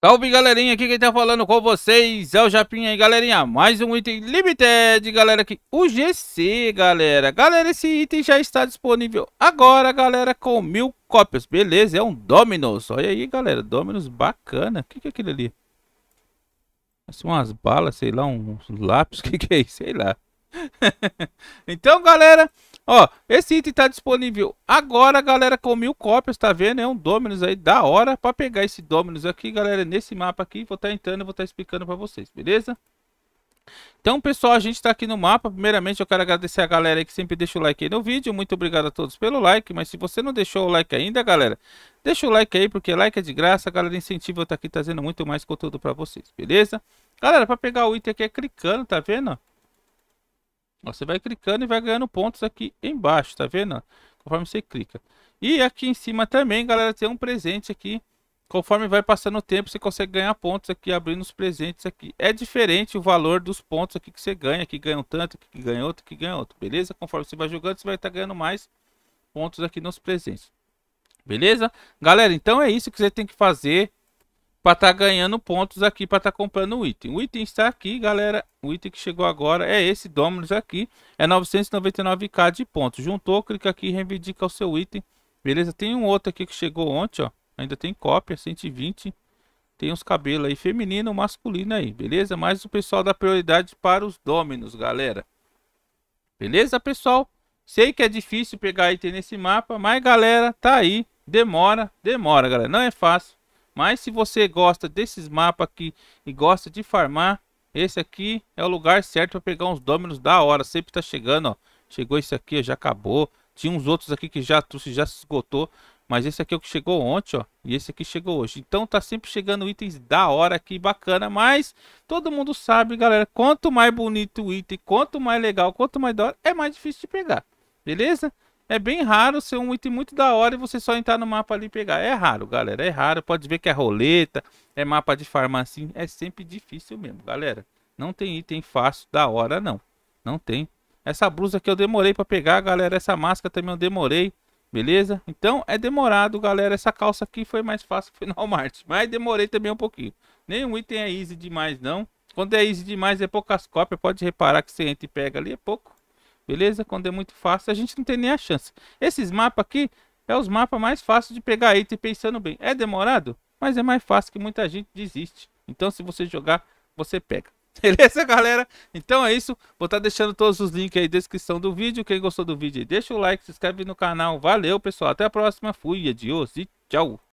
Salve galerinha, aqui quem tá falando com vocês é o Japinha aí galerinha, mais um item limited galera aqui, o GC galera, galera esse item já está disponível agora galera com mil cópias, beleza, é um Dominos, olha aí galera, Dominos bacana, o que que é aquilo ali? Parece umas balas, sei lá, uns lápis, o que que é isso, sei lá. então galera, Ó, esse item tá disponível agora, galera, com mil cópias, tá vendo? É um Dominus aí, da hora, pra pegar esse Dominus aqui, galera, nesse mapa aqui, vou estar tá entrando, vou estar tá explicando pra vocês, beleza? Então, pessoal, a gente está aqui no mapa. Primeiramente, eu quero agradecer a galera que sempre deixa o like aí no vídeo. Muito obrigado a todos pelo like. Mas se você não deixou o like ainda, galera, deixa o like aí, porque like é de graça. A galera incentiva eu estar tá aqui trazendo muito mais conteúdo para vocês, beleza? Galera, para pegar o item aqui é clicando, tá vendo? Você vai clicando e vai ganhando pontos aqui embaixo, tá vendo? Conforme você clica. E aqui em cima também, galera, tem um presente aqui. Conforme vai passando o tempo, você consegue ganhar pontos aqui, abrindo os presentes aqui. É diferente o valor dos pontos aqui que você ganha. Aqui ganha um tanto, aqui ganha outro, aqui ganha outro, beleza? Conforme você vai jogando, você vai estar tá ganhando mais pontos aqui nos presentes. Beleza? Galera, então é isso que você tem que fazer para estar tá ganhando pontos aqui para estar tá comprando o item. O item está aqui, galera. O item que chegou agora é esse Dominus aqui. É 999k de pontos. Juntou, clica aqui e reivindica o seu item. Beleza? Tem um outro aqui que chegou ontem, ó. Ainda tem cópia, 120. Tem uns cabelos aí feminino, masculino aí, beleza? Mas o pessoal dá prioridade para os Dominus, galera. Beleza, pessoal? Sei que é difícil pegar item nesse mapa, mas galera, tá aí. Demora, demora, galera. Não é fácil. Mas se você gosta desses mapas aqui e gosta de farmar, esse aqui é o lugar certo para pegar uns dominos da hora. Sempre tá chegando, ó. Chegou esse aqui, já acabou. Tinha uns outros aqui que já, já se esgotou. Mas esse aqui é o que chegou ontem, ó. E esse aqui chegou hoje. Então tá sempre chegando itens da hora aqui, bacana. Mas todo mundo sabe, galera. Quanto mais bonito o item, quanto mais legal, quanto mais da hora, é mais difícil de pegar. Beleza? É bem raro ser um item muito da hora e você só entrar no mapa ali e pegar. É raro, galera. É raro. Pode ver que é roleta, é mapa de farmácia. É sempre difícil mesmo, galera. Não tem item fácil da hora, não. Não tem. Essa blusa que eu demorei para pegar, galera. Essa máscara também eu demorei. Beleza? Então é demorado, galera. Essa calça aqui foi mais fácil que foi no Mart. Mas demorei também um pouquinho. Nenhum item é easy demais, não. Quando é easy demais, é poucas cópias. Pode reparar que você entra e pega ali, é pouco. Beleza? Quando é muito fácil, a gente não tem nem a chance. Esses mapas aqui é os mapas mais fáceis de pegar item pensando bem. É demorado, mas é mais fácil que muita gente desiste. Então, se você jogar, você pega. Beleza, galera? Então é isso. Vou estar tá deixando todos os links aí na descrição do vídeo. Quem gostou do vídeo, deixa o like, se inscreve no canal. Valeu, pessoal. Até a próxima. Fui, adios e tchau.